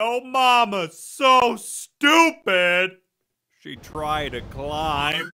Oh, mama's so stupid! She tried to climb.